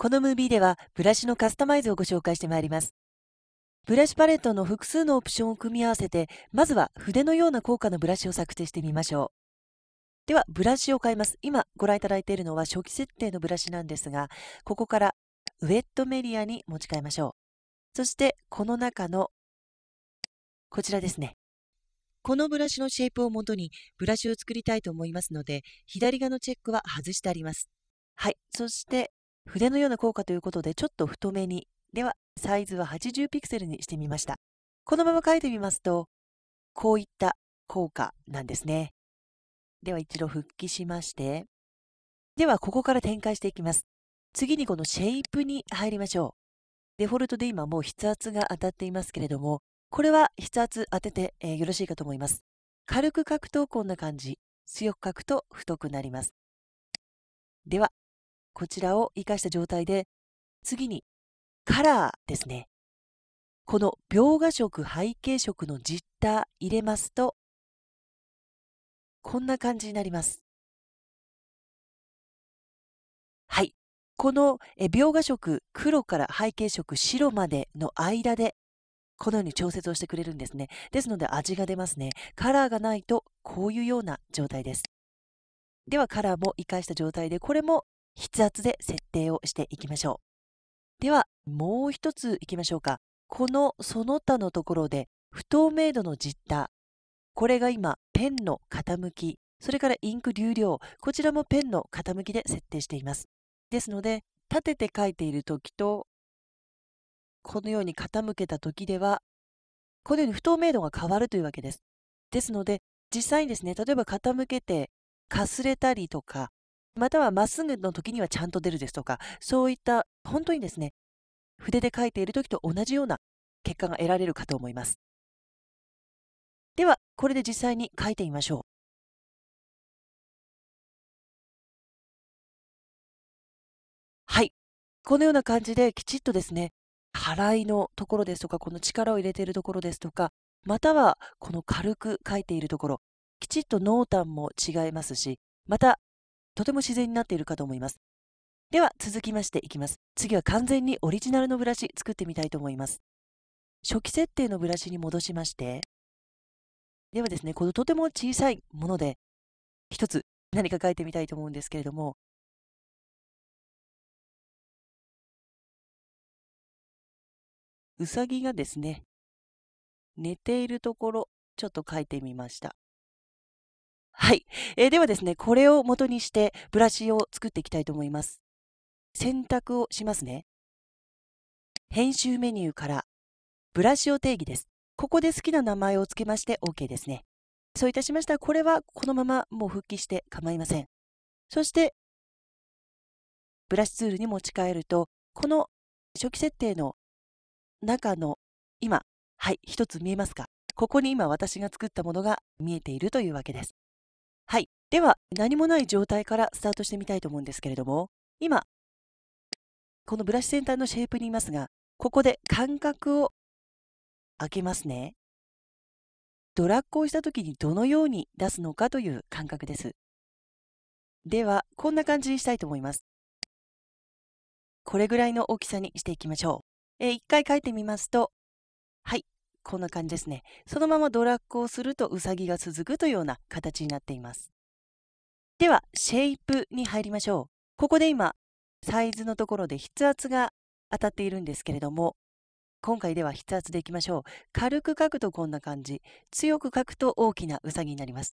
このムービーではブラシのカスタマイズをご紹介してまいります。ブラシパレットの複数のオプションを組み合わせて、まずは筆のような効果のブラシを策定してみましょう。では、ブラシを変えます。今ご覧いただいているのは初期設定のブラシなんですが、ここからウェットメディアに持ち替えましょう。そして、この中のこちらですね。このブラシのシェイプをもとにブラシを作りたいと思いますので、左側のチェックは外してあります。はい。そして、筆のような効果ということでちょっと太めに。では、サイズは80ピクセルにしてみました。このまま書いてみますと、こういった効果なんですね。では一度復帰しまして、ではここから展開していきます。次にこのシェイプに入りましょう。デフォルトで今もう筆圧が当たっていますけれども、これは筆圧当てて、えー、よろしいかと思います。軽く書くとこんな感じ。強く書くと太くなります。では、こちらを活かした状態で、次にカラーですね。この描画色背景色のジッター入れますと、こんな感じになります。はい。この描画色黒から背景色白までの間で、このように調節をしてくれるんですね。ですので味が出ますね。カラーがないとこういうような状態です。ではカラーも活かした状態で、これも筆圧で設定をしていきましょう。では、もう一ついきましょうか。このその他のところで不透明度の実態。これが今、ペンの傾き、それからインク流量、こちらもペンの傾きで設定しています。ですので、立てて書いている時と、このように傾けた時では、このように不透明度が変わるというわけです。ですので、実際にですね、例えば傾けて、かすれたりとか、またはまっすぐの時にはちゃんと出るですとか、そういった本当にですね、筆で書いている時と同じような結果が得られるかと思います。では、これで実際に書いてみましょう。はい。このような感じできちっとですね、払いのところですとか、この力を入れているところですとか、またはこの軽く書いているところ、きちっと濃淡も違いますし、またとても自然になっているかと思います。では続きましていきます。次は完全にオリジナルのブラシ作ってみたいと思います。初期設定のブラシに戻しまして、ではですね、このとても小さいもので、一つ何か書いてみたいと思うんですけれども、うさぎがですね、寝ているところ、ちょっと書いてみました。はい。えー、ではですね、これを元にしてブラシを作っていきたいと思います。選択をしますね。編集メニューからブラシを定義です。ここで好きな名前を付けまして OK ですね。そういたしましたら、これはこのままもう復帰して構いません。そして、ブラシツールに持ち替えると、この初期設定の中の今、はい、一つ見えますかここに今私が作ったものが見えているというわけです。はい。では、何もない状態からスタートしてみたいと思うんですけれども、今、このブラシ先端のシェイプにいますが、ここで間隔を開けますね。ドラッグをした時にどのように出すのかという感覚です。では、こんな感じにしたいと思います。これぐらいの大きさにしていきましょう。えー、一回書いてみますと、はい、こんな感じですね。そのままドラッグをするとウサギが続くというような形になっています。では、シェイプに入りましょう。ここで今、サイズのところで筆圧が当たっているんですけれども、今回では筆圧でいきましょう。軽く書くとこんな感じ。強く書くと大きなウサギになります。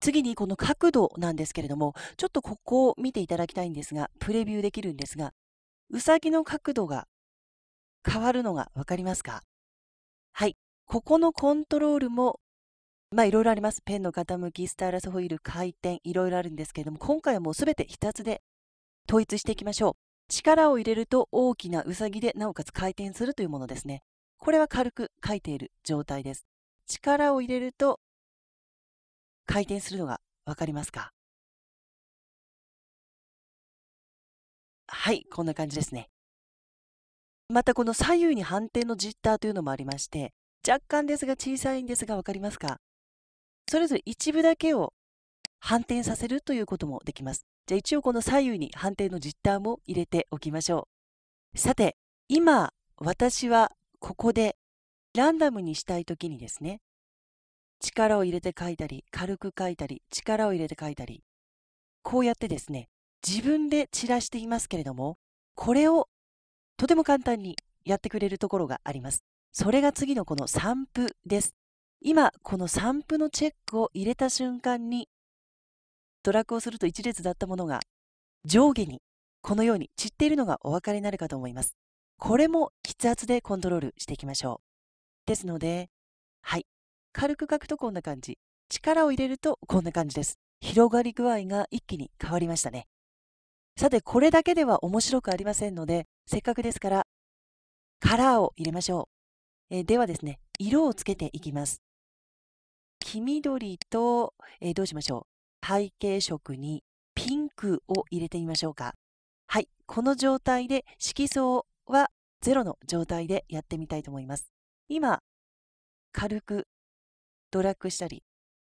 次にこの角度なんですけれども、ちょっとここを見ていただきたいんですが、プレビューできるんですが、うさぎの角度が変わるのが分かりますかはい。ここのコントロールも、まあいろいろあります。ペンの傾き、スタイラスホイール、回転、いろいろあるんですけれども、今回はもうすべて1つで統一していきましょう。力を入れると大きなウサギで、なおかつ回転するというものですね。これは軽く書いている状態です。力を入れると回転するのが分かりますかはい、こんな感じですね。またこの左右に反転のジッターというのもありまして、若干ですが小さいんですが分かりますかそれぞれ一部だけを反転させるということもできます。じゃあ一応この左右に反転のジッターも入れておきましょう。さて、今私はここでランダムにしたい時にですね、力を入れて書いたり、軽く書いたり、力を入れて書いたり、こうやってですね、自分で散らしていますけれども、これをとても簡単にやってくれるところがあります。それが次のこの散布です。今、この散布のチェックを入れた瞬間に、ドラッグをすると1列だったものが上下にこのように散っているのがお分かりになるかと思います。これも筆圧でコントロールしていきましょう。ですので、はい。軽く書くとこんな感じ。力を入れるとこんな感じです。広がり具合が一気に変わりましたね。さて、これだけでは面白くありませんので、せっかくですから、カラーを入れましょう。えではですね、色をつけていきます。黄緑と、えどうしましょう。背景色にピンクを入れてみましょうか。はい、この状態で色相は0の状態でやってみたいと思います。今、軽くドラッグしたり、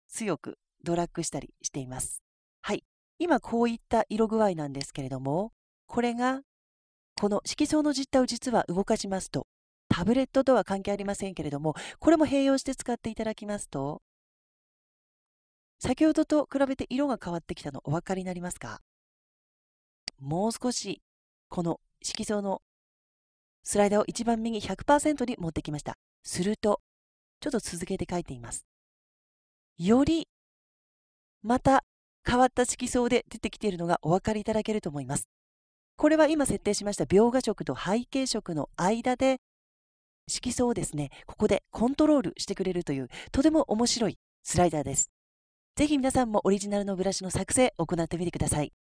強くドラッグしたりしています。今こういった色具合なんですけれども、これが、この色相の実態を実は動かしますと、タブレットとは関係ありませんけれども、これも併用して使っていただきますと、先ほどと比べて色が変わってきたのお分かりになりますかもう少し、この色相のスライダーを一番右100%に持ってきました。すると、ちょっと続けて書いています。より、また変わった色相で出てきているのがお分かりいただけると思います。これは今設定しました描画色と背景色の間で色相をですね、ここでコントロールしてくれるというとても面白いスライダーです。ぜひ皆さんもオリジナルのブラシの作成行ってみてください。